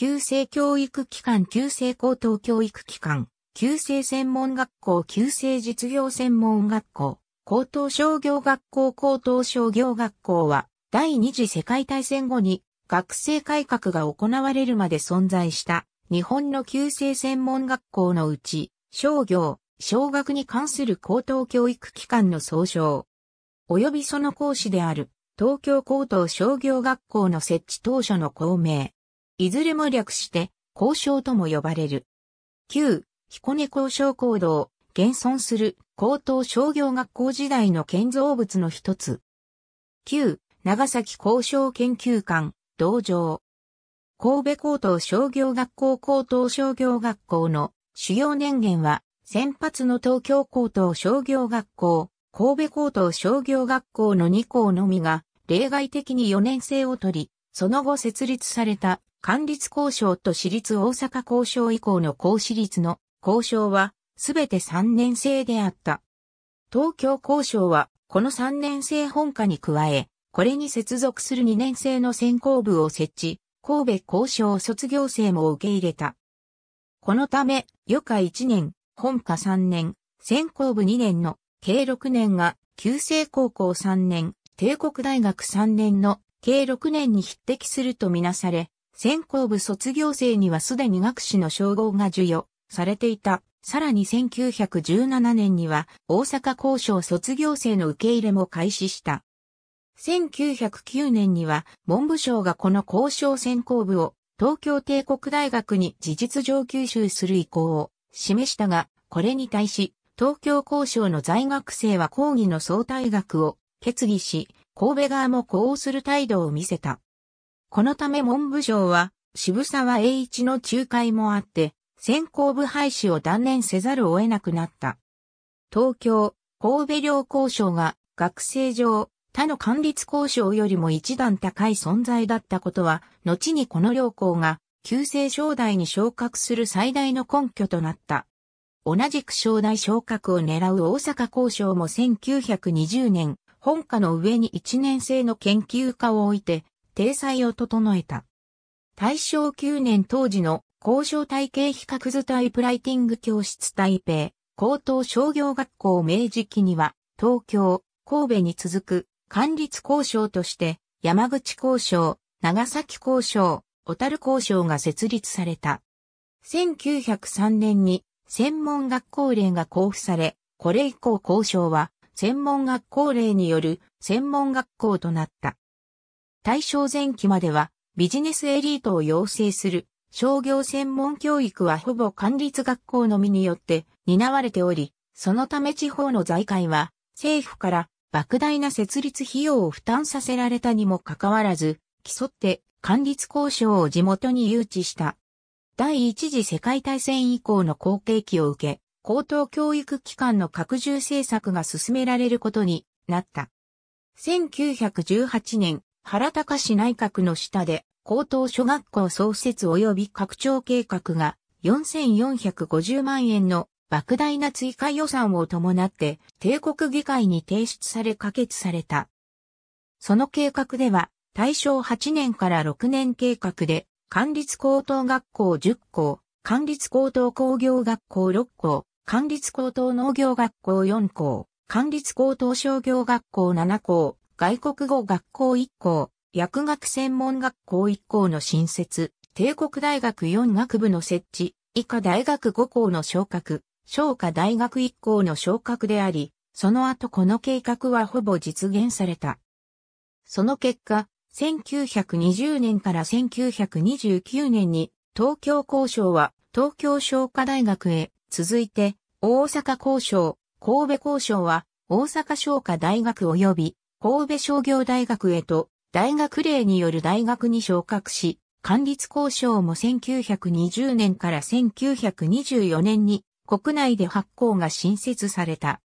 旧制教育機関、旧制高等教育機関、旧制専門学校、旧制実業専門学校、高等商業学校、高等商業学校は、第二次世界大戦後に学生改革が行われるまで存在した日本の旧制専門学校のうち、商業、小学に関する高等教育機関の総称、及びその講師である東京高等商業学校の設置当初の公明、いずれも略して、交渉とも呼ばれる。旧、彦根交渉行動、現存する高等商業学校時代の建造物の一つ。旧、長崎交渉研究館、道場。神戸高等商業学校高等商業学校の主要年限は、先発の東京高等商業学校、神戸高等商業学校の2校のみが、例外的に4年生を取り、その後設立された官立交渉と私立大阪交渉以降の公私立の交渉はすべて3年生であった。東京交渉はこの3年生本科に加え、これに接続する2年生の専攻部を設置、神戸交渉卒業生も受け入れた。このため、余科1年、本科3年、専攻部2年の計6年が、旧制高校3年、帝国大学3年の計6年に匹敵するとみなされ、専攻部卒業生にはすでに学士の称号が授与されていた。さらに1917年には大阪交渉卒業生の受け入れも開始した。1909年には文部省がこの交渉専攻部を東京帝国大学に事実上吸収する意向を示したが、これに対し東京交渉の在学生は講義の総退学を決議し、神戸側も呼応する態度を見せた。このため文部省は、渋沢栄一の仲介もあって、先行部廃止を断念せざるを得なくなった。東京、神戸両交渉が学生上、他の官立交渉よりも一段高い存在だったことは、後にこの両校が、旧制正代に昇格する最大の根拠となった。同じく正代昇格を狙う大阪交渉も1920年、本科の上に1年生の研究科を置いて、体裁を整えた。大正9年当時の交渉体系比較図タイプライティング教室台北、高等商業学校明治期には、東京、神戸に続く、管理交渉として、山口交渉、長崎交渉、小樽交渉が設立された。1903年に、専門学校令が交付され、これ以降交渉は、専門学校令による専門学校となった。大正前期まではビジネスエリートを養成する商業専門教育はほぼ管理。学校のみによって担われており、そのため地方の財界は政府から莫大な設立費用を負担させられたにもかかわらず、競って管理交渉を地元に誘致した。第一次世界大戦以降の後継期を受け、高等教育機関の拡充政策が進められることになった。1918年、原隆内閣の下で、高等小学校創設及び拡張計画が4450万円の莫大な追加予算を伴って帝国議会に提出され可決された。その計画では大正8年から6年計画で、管立高等学校10校、管立高等工業学校6校、管立高等農業学校4校、管立高等商業学校7校、外国語学校1校、薬学専門学校1校の新設、帝国大学4学部の設置、以下大学5校の昇格、昇科大学1校の昇格であり、その後この計画はほぼ実現された。その結果、1920年から1929年に東京交渉は東京商科大学へ続いて、大阪交渉、神戸交渉は、大阪商科大学及び、神戸商業大学へと、大学令による大学に昇格し、管理交渉も1920年から1924年に国内で発行が新設された。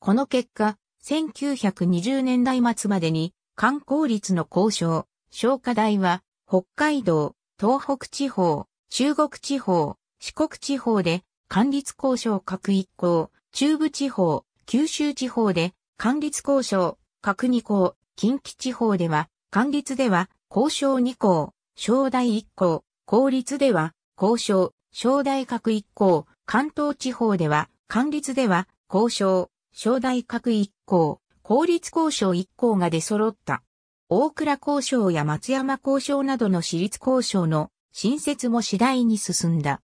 この結果、1920年代末までに、観光率の交渉、消化台は、北海道、東北地方、中国地方、四国地方で、管立交渉各一項、中部地方、九州地方で、管立交渉各二項、近畿地方では、管立では、交渉二項、省大一項、公立では、交渉、省大各一項、関東地方では、管立では、交渉、省大各一項、公立交渉一項が出揃った。大倉交渉や松山交渉などの私立交渉の新設も次第に進んだ。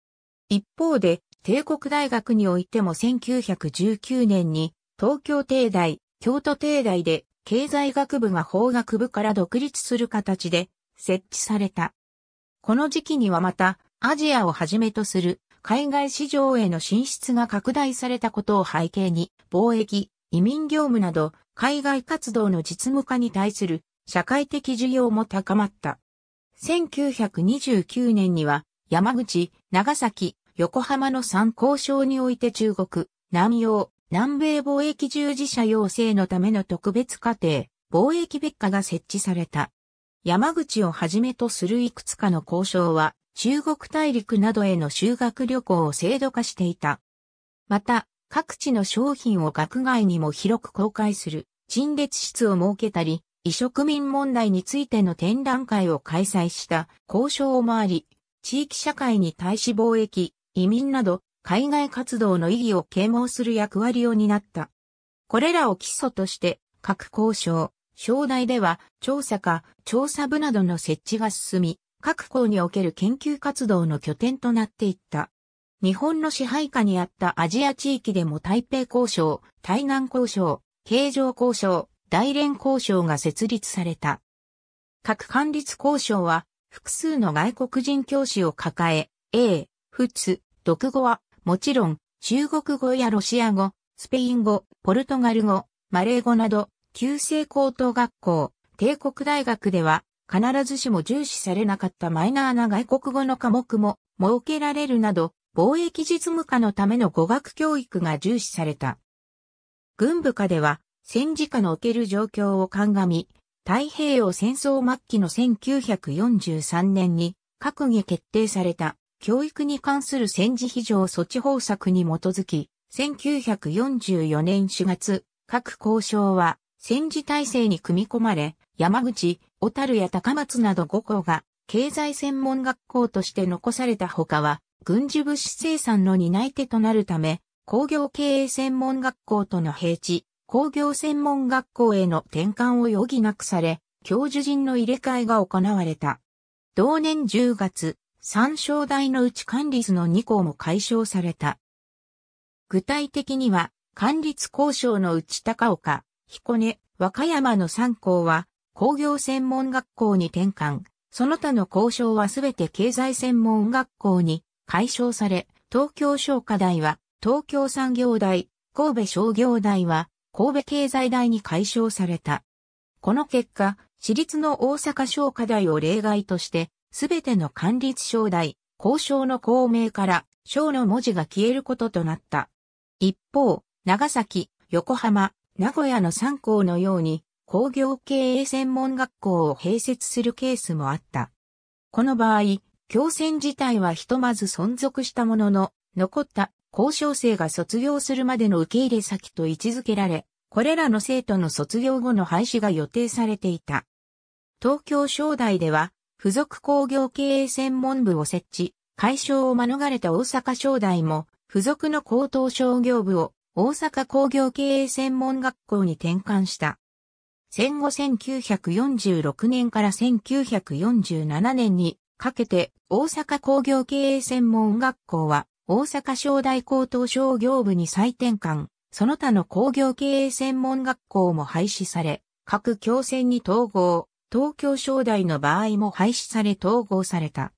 一方で、帝国大学においても1919年に東京帝大、京都帝大で経済学部が法学部から独立する形で設置された。この時期にはまたアジアをはじめとする海外市場への進出が拡大されたことを背景に貿易、移民業務など海外活動の実務化に対する社会的需要も高まった。1929年には山口、長崎、横浜の参考省において中国、南洋、南米貿易従事者養成のための特別課程、貿易別科が設置された。山口をはじめとするいくつかの交渉は、中国大陸などへの修学旅行を制度化していた。また、各地の商品を学外にも広く公開する陳列室を設けたり、移植民問題についての展覧会を開催した交渉もあり、地域社会に対し貿易、移民など海外活動の意義を啓蒙する役割を担った。これらを基礎として、各交渉、省内では調査課、調査部などの設置が進み、各校における研究活動の拠点となっていった。日本の支配下にあったアジア地域でも台北交渉、台南交渉、形状交渉、大連交渉が設立された。各管律交渉は複数の外国人教師を抱え、A、仏、独語は、もちろん、中国語やロシア語、スペイン語、ポルトガル語、マレー語など、旧制高等学校、帝国大学では、必ずしも重視されなかったマイナーな外国語の科目も設けられるなど、貿易実務化のための語学教育が重視された。軍部下では、戦時下のおける状況を鑑み、太平洋戦争末期の1943年に閣議決定された教育に関する戦時非常措置法策に基づき、1944年4月、各交渉は戦時体制に組み込まれ、山口、小樽や高松など5校が経済専門学校として残された他は、軍事物資生産の担い手となるため、工業経営専門学校との平地、工業専門学校への転換を余儀なくされ、教授陣の入れ替えが行われた。同年10月、三省台のうち管理図の2項も解消された。具体的には、管律交渉のうち高岡、彦根、和歌山の3校は、工業専門学校に転換、その他の交渉はすべて経済専門学校に解消され、東京商科大は東京産業大、神戸商業大は神戸経済大に解消された。この結果、私立の大阪商科大を例外として、すべての管理省代、交渉の公明から、省の文字が消えることとなった。一方、長崎、横浜、名古屋の3校のように、工業経営専門学校を併設するケースもあった。この場合、共戦自体はひとまず存続したものの、残った交渉生が卒業するまでの受け入れ先と位置づけられ、これらの生徒の卒業後の廃止が予定されていた。東京商大では、付属工業経営専門部を設置、解消を免れた大阪商大も、付属の高等商業部を大阪工業経営専門学校に転換した。戦後1946年から1947年にかけて大阪工業経営専門学校は大阪商大高等商業部に再転換、その他の工業経営専門学校も廃止され、各共戦に統合、東京商大の場合も廃止され統合された。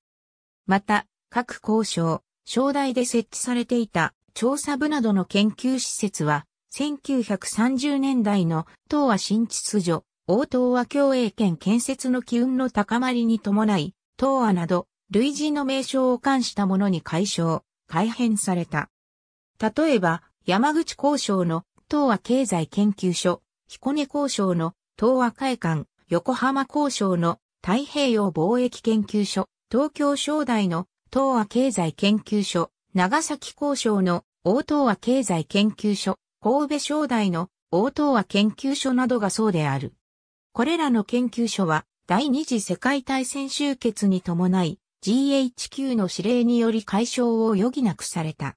また、各交渉、商大で設置されていた調査部などの研究施設は、1930年代の東亜新秩序、大東亜共栄圏建設の機運の高まりに伴い、東亜など類似の名称を冠したものに解消、改変された。例えば、山口交渉の東亜経済研究所、彦根交渉の東亜会館、横浜交渉の太平洋貿易研究所、東京商大の東亜経済研究所、長崎交渉の大東亜経済研究所、神戸商大の大東亜研究所などがそうである。これらの研究所は第二次世界大戦終結に伴い GHQ の指令により解消を余儀なくされた。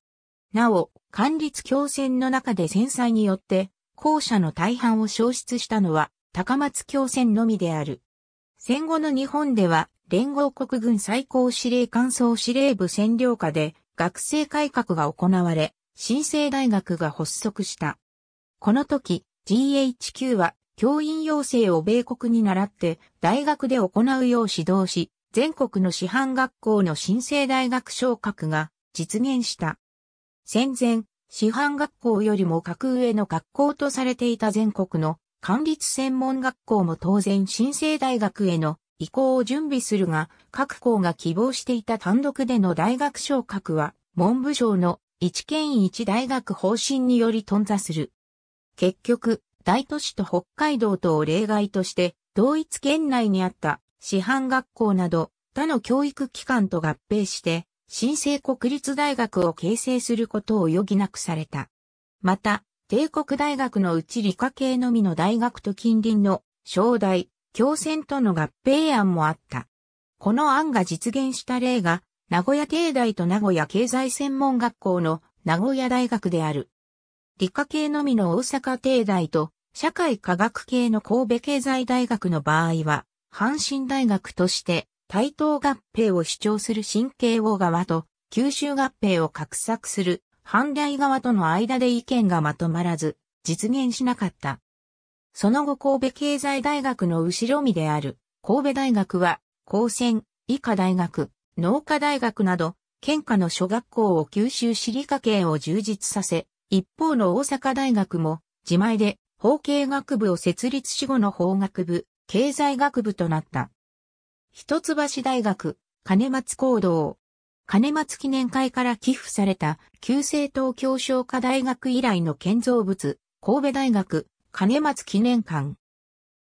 なお、管理強戦の中で戦災によって、校舎の大半を消失したのは高松共戦のみである。戦後の日本では、連合国軍最高司令官総司令部占領下で学生改革が行われ、新生大学が発足した。この時、GHQ は教員養成を米国に習って大学で行うよう指導し、全国の師範学校の新生大学昇格が実現した。戦前、師範学校よりも格上の学校とされていた全国の管理専門学校も当然新生大学への移行を準備するが、各校が希望していた単独での大学昇格は、文部省の一県一大学方針により頓挫する。結局、大都市と北海道とを例外として、同一県内にあった市販学校など他の教育機関と合併して、新生国立大学を形成することを余儀なくされた。また、帝国大学のうち理科系のみの大学と近隣の商大、共戦との合併案もあった。この案が実現した例が、名古屋帝大と名古屋経済専門学校の名古屋大学である。理科系のみの大阪帝大と社会科学系の神戸経済大学の場合は、阪神大学として対等合併を主張する神経王側と九州合併を画策する反対側との間で意見がまとまらず、実現しなかった。その後神戸経済大学の後ろ身である、神戸大学は、高専、医科大学、農科大学など、県下の小学校を吸収し理科系を充実させ、一方の大阪大学も、自前で、法経学部を設立し後の法学部、経済学部となった。一橋大学、金松行動、金松記念会から寄付された、旧制東京商科大学以来の建造物、神戸大学、金松記念館。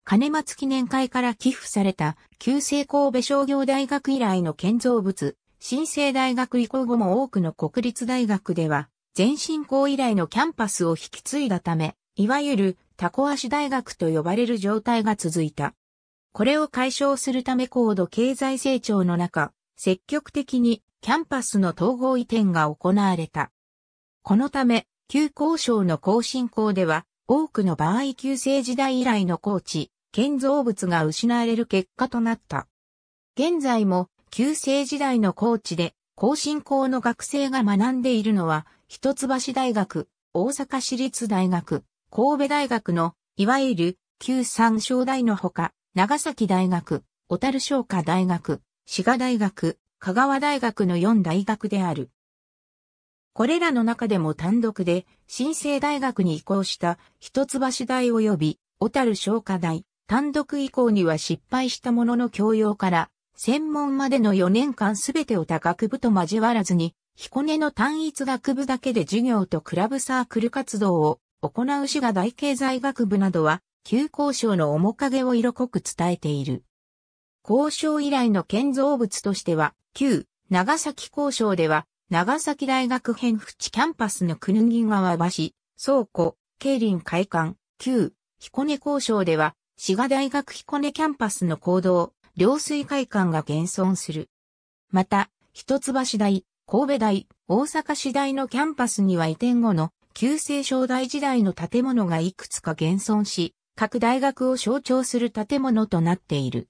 金松記念会から寄付された、旧制神戸商業大学以来の建造物、新生大学以降後も多くの国立大学では、前進校以来のキャンパスを引き継いだため、いわゆるタコ足大学と呼ばれる状態が続いた。これを解消するため高度経済成長の中、積極的にキャンパスの統合移転が行われた。このため、旧校省の更新校では、多くの場合旧制時代以来の高地、建造物が失われる結果となった。現在も、旧制時代の高地で、更新校の学生が学んでいるのは、一橋大学、大阪市立大学、神戸大学の、いわゆる、旧三省大のほか、長崎大学、小樽商科大学、滋賀大学、香川大学の4大学である。これらの中でも単独で、新生大学に移行した一橋大及び小樽商科大、単独移行には失敗したものの教養から、専門までの4年間すべてを他学部と交わらずに、彦根の単一学部だけで授業とクラブサークル活動を行う滋賀大経済学部などは、旧校省の面影を色濃く伝えている。交渉以来の建造物としては、旧長崎交渉では、長崎大学編淵キャンパスのくぬぎ川橋、倉庫、競輪会館、旧彦根交渉では、滋賀大学彦根キャンパスの行動、両水会館が現存する。また、一橋大、神戸大、大阪市大のキャンパスには移転後の旧制省大時代の建物がいくつか現存し、各大学を象徴する建物となっている。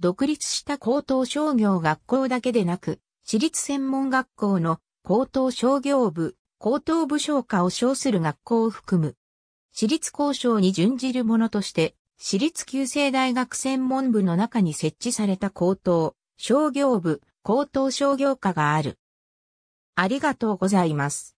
独立した高等商業学校だけでなく、私立専門学校の高等商業部、高等部唱歌を称する学校を含む。私立交渉に準じるものとして、私立旧制大学専門部の中に設置された高等、商業部、高等商業科がある。ありがとうございます。